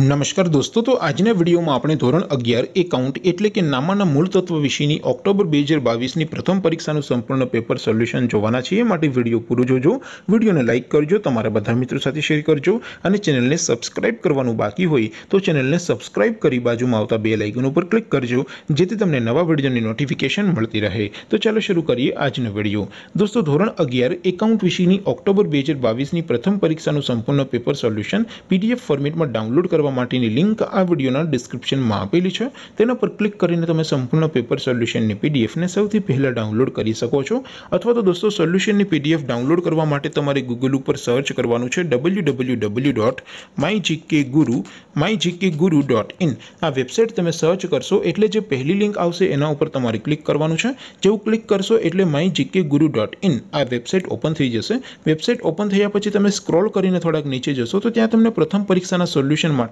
નમસ્કાર દોસ્તો તો આજના વિડીયોમાં આપણે ધોરણ અગિયાર એકાઉન્ટ એટલે કે નામાના મૂળ તત્વ વિશેની ઓક્ટોબર બે હજાર બાવીસની પ્રથમ પરીક્ષાનું સંપૂર્ણ પેપર સોલ્યુશન જોવાના છીએ માટે વિડીયો પૂરો જોજો વિડીયોને લાઇક કરજો તમારા બધા મિત્રો સાથે શેર કરજો અને ચેનલને સબસ્ક્રાઇબ કરવાનું બાકી હોય તો ચેનલને સબસ્ક્રાઇબ કરી બાજુમાં આવતા બે લાઇકન ઉપર ક્લિક કરજો જેથી તમને નવા વિડીયોની નોટિફિકેશન મળતી રહે તો ચાલો શરૂ કરીએ આજનો વિડીયો દોસ્તો ધોરણ અગિયાર એકાઉન્ટ વિશેની ઓક્ટોબર બે હજાર બાવીસની પ્રથમ પરીક્ષાનું સંપૂર્ણ પેપર સોલ્યુશન પીડીએફ ફોર્મેટમાં ડાઉનલોડ કરવા માટીની લિંક આ વિડિયોના ડિસ્ક્રિપ્શનમાં આપેલી છે તેના પર ક્લિક કરીને તમે સંપૂર્ણ પેપર સોલ્યુશનની પીડીએફ ને સૌથી પહેલા ડાઉનલોડ કરી શકો છો અથવા તો દોસ્તો સોલ્યુશનની પીડીએફ ડાઉનલોડ કરવા માટે તમારે Google ઉપર સર્ચ કરવાનું છે www.mygkguru mygkguru.in આ વેબસાઈટ તમે સર્ચ કરશો એટલે જે પહેલી લિંક આવશે એના ઉપર તમારે ક્લિક કરવાનું છે જેઉ ક્લિક કરશો એટલે mygkguru.in આ વેબસાઈટ ઓપન થઈ જશે વેબસાઈટ ઓપન થઈયા પછી તમે સ્ક્રોલ કરીને થોડક નીચે જશો તો ત્યાં તમને પ્રથમ પરીક્ષાના સોલ્યુશનમાં